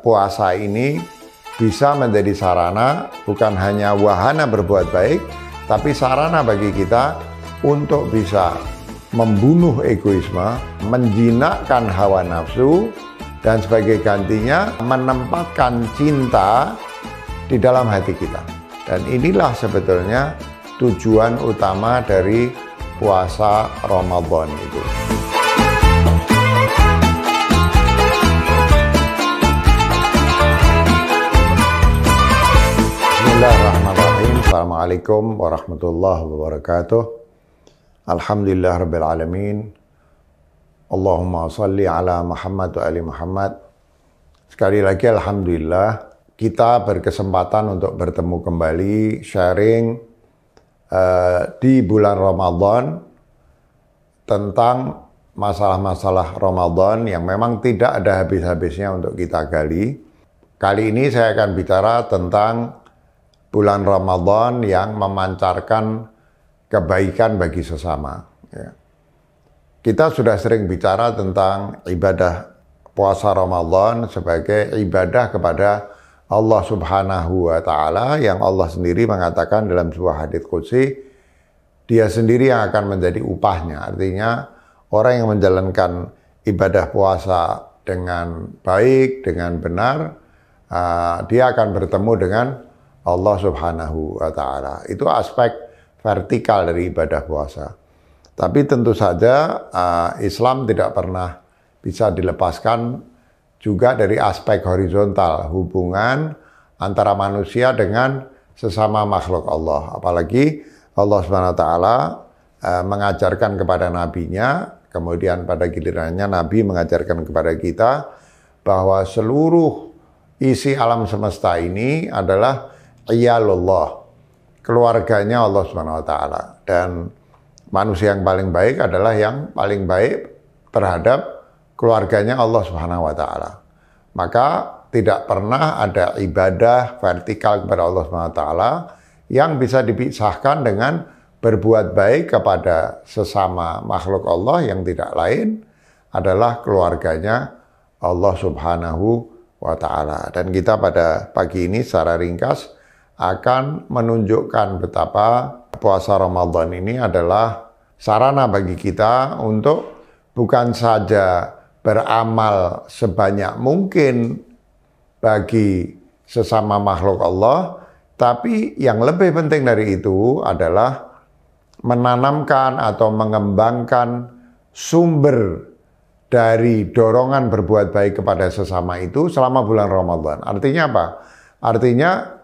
puasa ini bisa menjadi sarana, bukan hanya wahana berbuat baik, tapi sarana bagi kita untuk bisa membunuh egoisme, menjinakkan hawa nafsu, dan sebagai gantinya menempatkan cinta di dalam hati kita. Dan inilah sebetulnya tujuan utama dari puasa Ramadan itu. Assalamualaikum warahmatullahi wabarakatuh. Alhamdulillah Rabbil Alamin. Allahumma salli ala Muhammad wa ali Muhammad. Sekali lagi Alhamdulillah kita berkesempatan untuk bertemu kembali sharing uh, di bulan Ramadan tentang masalah-masalah Ramadan yang memang tidak ada habis-habisnya untuk kita gali. Kali ini saya akan bicara tentang bulan Ramadan yang memancarkan kebaikan bagi sesama. Ya. Kita sudah sering bicara tentang ibadah puasa Ramadan sebagai ibadah kepada Allah Subhanahu wa taala yang Allah sendiri mengatakan dalam sebuah hadits kudsi, dia sendiri yang akan menjadi upahnya. Artinya orang yang menjalankan ibadah puasa dengan baik, dengan benar, uh, dia akan bertemu dengan Allah Subhanahu wa taala. Itu aspek vertikal dari ibadah puasa. Tapi tentu saja eh, Islam tidak pernah bisa dilepaskan juga dari aspek horizontal, hubungan antara manusia dengan sesama makhluk Allah. Apalagi Allah Subhanahu wa taala eh, mengajarkan kepada nabinya, kemudian pada gilirannya nabi mengajarkan kepada kita bahwa seluruh isi alam semesta ini adalah iyalullah. Keluarganya Allah Subhanahu wa taala dan manusia yang paling baik adalah yang paling baik terhadap keluarganya Allah Subhanahu wa taala. Maka tidak pernah ada ibadah vertikal kepada Allah Subhanahu wa taala yang bisa dipisahkan dengan berbuat baik kepada sesama makhluk Allah yang tidak lain adalah keluarganya Allah Subhanahu wa taala. Dan kita pada pagi ini secara ringkas akan menunjukkan betapa puasa Ramadan ini adalah sarana bagi kita untuk bukan saja beramal sebanyak mungkin bagi sesama makhluk Allah, tapi yang lebih penting dari itu adalah menanamkan atau mengembangkan sumber dari dorongan berbuat baik kepada sesama itu selama bulan Ramadan. Artinya apa? Artinya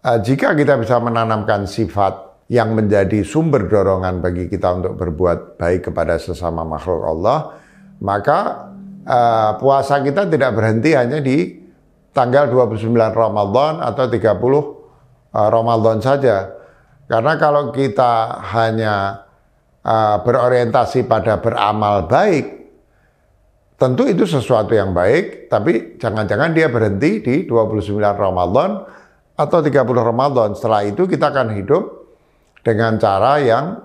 Eh, jika kita bisa menanamkan sifat yang menjadi sumber dorongan bagi kita untuk berbuat baik kepada sesama makhluk Allah, maka uh, puasa kita tidak berhenti hanya di tanggal 29 Ramadan atau 30 uh, eh, Ramadan saja. Karena kalau kita hanya berorientasi pada beramal baik, tentu itu sesuatu yang baik, tapi jangan-jangan dia berhenti di 29 Ramadan atau 30 Ramadan. Setelah itu kita akan hidup dengan cara yang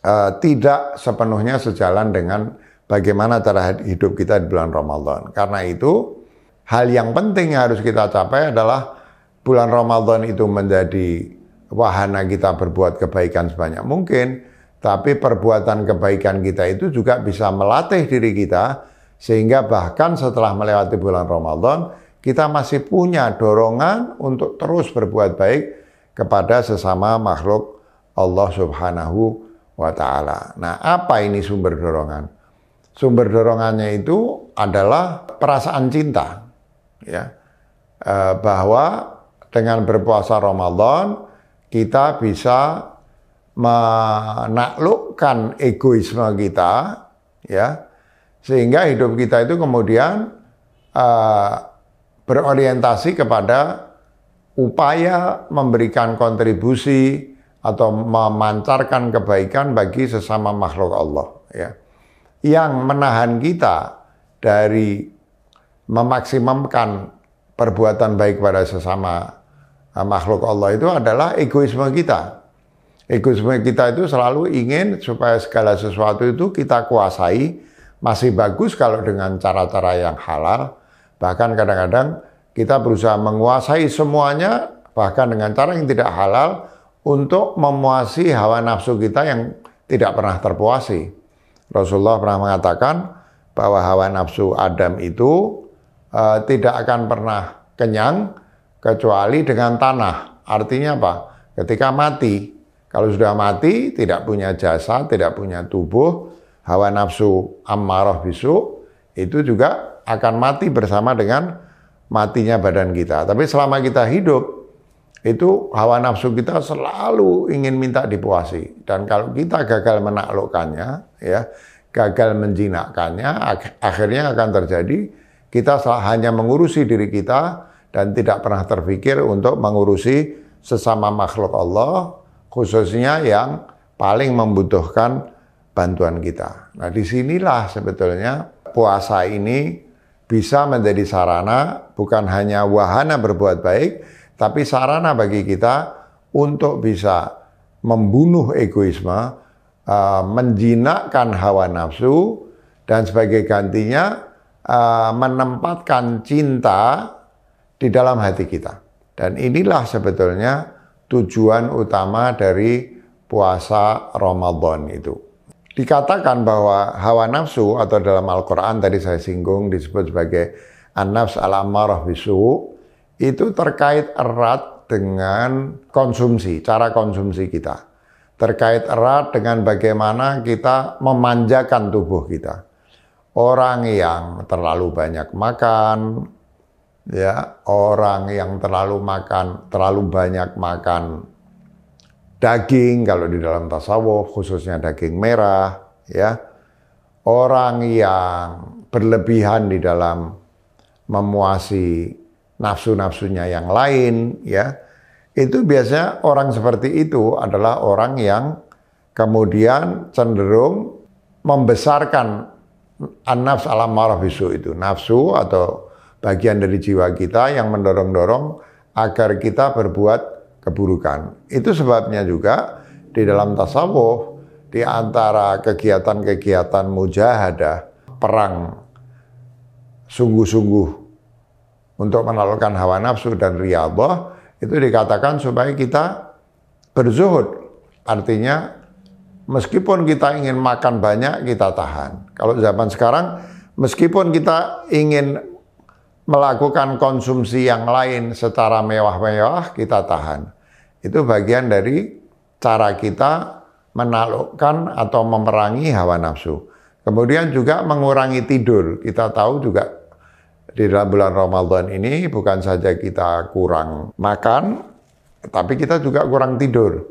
uh, tidak sepenuhnya sejalan dengan bagaimana cara hidup kita di bulan Ramadan. Karena itu hal yang penting yang harus kita capai adalah bulan Ramadan itu menjadi wahana kita berbuat kebaikan sebanyak mungkin, tapi perbuatan kebaikan kita itu juga bisa melatih diri kita sehingga bahkan setelah melewati bulan Ramadan kita masih punya dorongan untuk terus berbuat baik kepada sesama makhluk Allah Subhanahu wa taala. Nah, apa ini sumber dorongan? Sumber dorongannya itu adalah perasaan cinta, ya, e, bahwa dengan berpuasa Ramadan kita bisa menaklukkan egoisme kita, ya, sehingga hidup kita itu kemudian uh, berorientasi kepada upaya memberikan kontribusi atau memancarkan kebaikan bagi sesama makhluk Allah ya. Yang menahan kita dari memaksimumkan perbuatan baik pada sesama eh, makhluk Allah itu adalah egoisme kita. Egoisme kita itu selalu ingin supaya segala sesuatu itu kita kuasai masih bagus kalau dengan cara-cara yang halal, Bahkan kadang-kadang kita berusaha menguasai semuanya, bahkan dengan cara yang tidak halal, untuk memuasi hawa nafsu kita yang tidak pernah terpuasi. Rasulullah pernah mengatakan bahwa hawa nafsu Adam itu e, tidak akan pernah kenyang kecuali dengan tanah. Artinya apa? Ketika mati. Kalau sudah mati, tidak punya jasa, tidak punya tubuh, hawa nafsu ammaroh bisu, itu juga akan mati bersama dengan matinya badan kita. Tapi selama kita hidup, itu hawa nafsu kita selalu ingin minta dipuasi. Dan kalau kita gagal menaklukkannya, ya gagal menjinakkannya, ak akhirnya akan terjadi kita hanya mengurusi diri kita dan tidak pernah terpikir untuk mengurusi sesama makhluk Allah, khususnya yang paling membutuhkan bantuan kita. Nah, disinilah sebetulnya puasa ini bisa menjadi sarana, bukan hanya wahana berbuat baik, tapi sarana bagi kita untuk bisa membunuh egoisme, eh, menjinakkan hawa nafsu, dan sebagai gantinya eh, menempatkan cinta di dalam hati kita. Dan inilah sebetulnya tujuan utama dari puasa Ramadan itu. Dikatakan bahwa hawa nafsu atau dalam Al-Quran tadi saya singgung disebut sebagai an-nafs al bisu itu terkait erat dengan konsumsi, cara konsumsi kita. Terkait erat dengan bagaimana kita memanjakan tubuh kita. Orang yang terlalu banyak makan, ya, orang yang terlalu makan, terlalu banyak makan daging kalau di dalam tasawuf khususnya daging merah ya orang yang berlebihan di dalam memuasi nafsu-nafsunya yang lain ya itu biasanya orang seperti itu adalah orang yang kemudian cenderung membesarkan an-nafs alam marah itu nafsu atau bagian dari jiwa kita yang mendorong-dorong agar kita berbuat keburukan. Itu sebabnya juga di dalam tasawuf di antara kegiatan-kegiatan mujahadah, perang sungguh-sungguh untuk menaklukkan hawa nafsu dan riyadhah itu dikatakan supaya kita berzuhud. Artinya meskipun kita ingin makan banyak kita tahan. Kalau zaman sekarang meskipun kita ingin melakukan konsumsi yang lain secara mewah-mewah kita tahan. Itu bagian dari cara kita menaklukkan atau memerangi hawa nafsu. Kemudian juga mengurangi tidur. Kita tahu juga di dalam bulan Ramadan ini bukan saja kita kurang makan, tapi kita juga kurang tidur.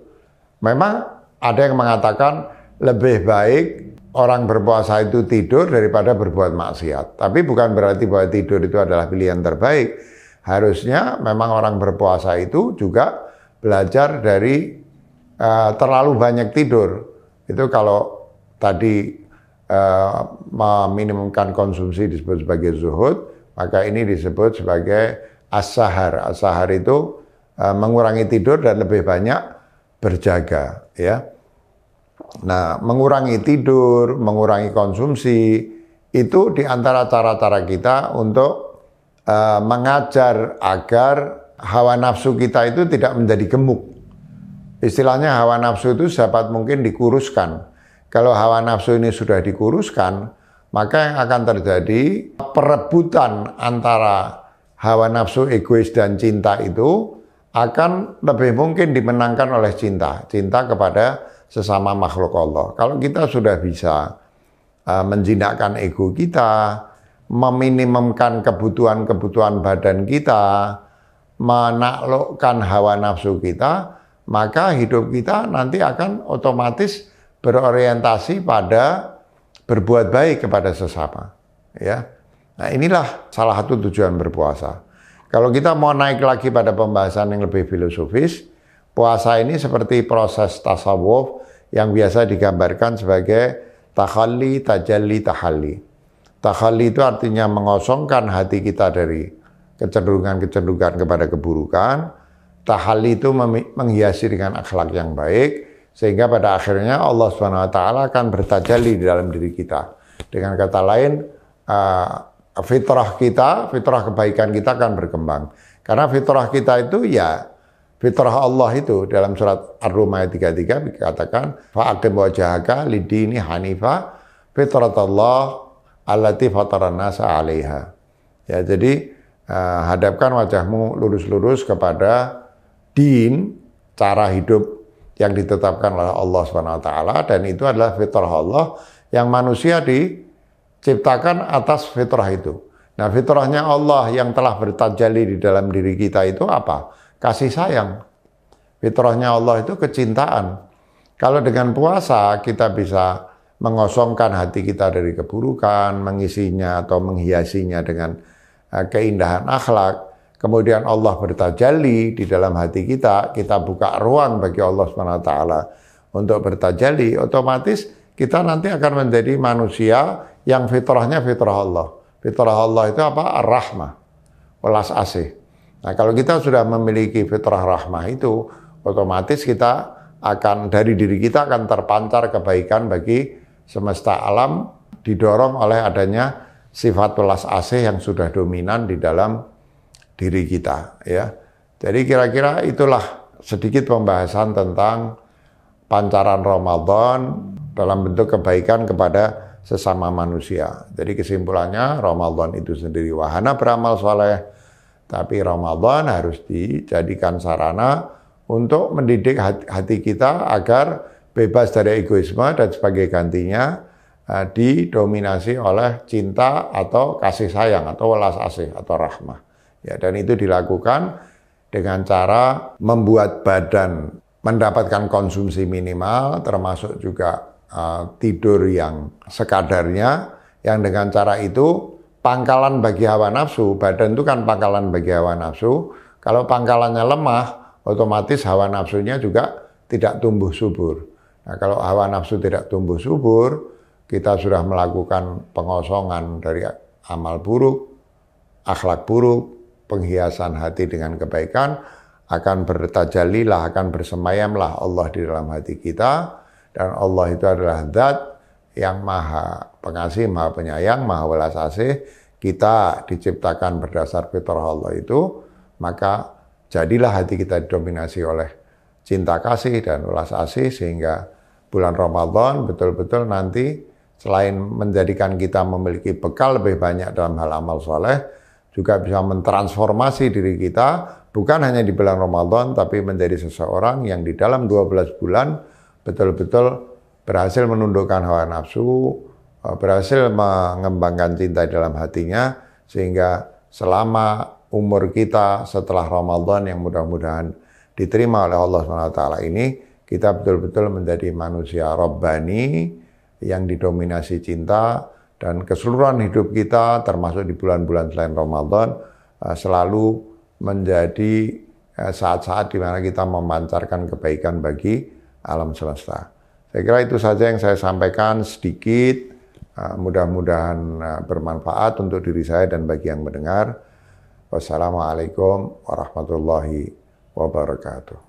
Memang ada yang mengatakan lebih baik orang berpuasa itu tidur daripada berbuat maksiat. Tapi bukan berarti bahwa tidur itu adalah pilihan terbaik. Harusnya memang orang berpuasa itu juga belajar dari uh, terlalu banyak tidur. Itu kalau tadi uh, meminimumkan konsumsi disebut sebagai zuhud, maka ini disebut sebagai asahar. Asahar as asahar itu uh, mengurangi tidur dan lebih banyak berjaga, ya. Nah, mengurangi tidur, mengurangi konsumsi itu di antara cara-cara kita untuk uh, mengajar agar hawa nafsu kita itu tidak menjadi gemuk. Istilahnya hawa nafsu itu dapat mungkin dikuruskan. Kalau hawa nafsu ini sudah dikuruskan, maka yang akan terjadi perebutan antara hawa nafsu egois dan cinta itu akan lebih mungkin dimenangkan oleh cinta. Cinta kepada sesama makhluk Allah. Kalau kita sudah bisa uh, menjinakkan ego kita, meminimumkan kebutuhan-kebutuhan badan kita, menaklukkan hawa nafsu kita, maka hidup kita nanti akan otomatis berorientasi pada berbuat baik kepada sesama, ya. Nah, inilah salah satu tujuan berpuasa. Kalau kita mau naik lagi pada pembahasan yang lebih filosofis, Puasa ini seperti proses tasawuf yang biasa digambarkan sebagai takhalli, tajalli, tahalli. Takhalli itu artinya mengosongkan hati kita dari kecenderungan-kecenderungan kepada keburukan. Tahalli itu menghiasi dengan akhlak yang baik sehingga pada akhirnya Allah Subhanahu wa taala akan bertajalli di dalam diri kita. Dengan kata lain, eh, fitrah kita, fitrah kebaikan kita akan berkembang. Karena fitrah kita itu ya Fitrah Allah itu dalam surat Ar-Rum ayat 33 dikatakan fa'aqim wajhaka lidini hanifa fitratallah allati fataran nasa 'alaiha. Ya, jadi uh, hadapkan wajahmu lurus-lurus kepada din cara hidup yang ditetapkan oleh Allah swt dan itu adalah fitrah Allah yang manusia diciptakan atas fitrah itu. Nah, fitrahnya Allah yang telah bertajali di dalam diri kita itu apa? kasih sayang. Fitrahnya Allah itu kecintaan. Kalau dengan puasa kita bisa mengosongkan hati kita dari keburukan, mengisinya atau menghiasinya dengan eh, keindahan akhlak. Kemudian Allah bertajalli di dalam hati kita, kita buka ruang bagi Allah SWT untuk bertajalli otomatis kita nanti akan menjadi manusia yang fitrahnya fitrah Allah. Fitrah Allah itu apa? Ar-Rahmah, welas asih. Nah kalau kita sudah memiliki fitrah rahmah itu, otomatis kita akan dari diri kita akan terpancar kebaikan bagi semesta alam didorong oleh adanya sifat welas asih yang sudah dominan di dalam diri kita ya. Jadi kira-kira itulah sedikit pembahasan tentang pancaran Ramadan dalam bentuk kebaikan kepada sesama manusia. Jadi kesimpulannya Ramadan itu sendiri wahana beramal soleh, tapi Ramadan harus dijadikan sarana untuk mendidik hati kita agar bebas dari egoisme dan sebagai gantinya eh, didominasi oleh cinta atau kasih sayang atau welas asih atau rahmah. Ya, dan itu dilakukan dengan cara membuat badan mendapatkan konsumsi minimal termasuk juga uh, tidur yang sekadarnya yang dengan cara itu pangkalan bagi hawa nafsu, badan itu kan pangkalan bagi hawa nafsu. Kalau pangkalannya lemah, otomatis hawa nafsunya juga tidak tumbuh subur. Nah, kalau hawa nafsu tidak tumbuh subur, kita sudah melakukan pengosongan dari amal buruk, akhlak buruk, penghiasan hati dengan kebaikan, akan bertajalilah, akan bersemayamlah Allah di dalam hati kita. Dan Allah itu adalah zat yang maha pengasih, maha penyayang, maha welas asih, kita diciptakan berdasar fitrah Allah itu, maka jadilah hati kita didominasi oleh cinta kasih dan welas asih sehingga bulan Ramadan betul-betul nanti selain menjadikan kita memiliki bekal lebih banyak dalam hal amal soleh, juga bisa mentransformasi diri kita bukan hanya di bulan Ramadan tapi menjadi seseorang yang di dalam 12 bulan betul-betul berhasil menundukkan hawa nafsu, eh, berhasil mengembangkan cinta dalam hatinya sehingga selama umur kita setelah Ramadan yang mudah-mudahan diterima oleh Allah SWT ini kita betul-betul menjadi manusia robbani yang didominasi cinta dan keseluruhan hidup kita termasuk di bulan-bulan selain Ramadan eh, selalu menjadi eh, saat-saat di mana kita memancarkan kebaikan bagi alam semesta. Saya kira itu saja yang saya sampaikan sedikit. Ah, mudah-mudahan ah, bermanfaat untuk diri saya dan bagi yang mendengar. Wassalamualaikum warahmatullahi wabarakatuh.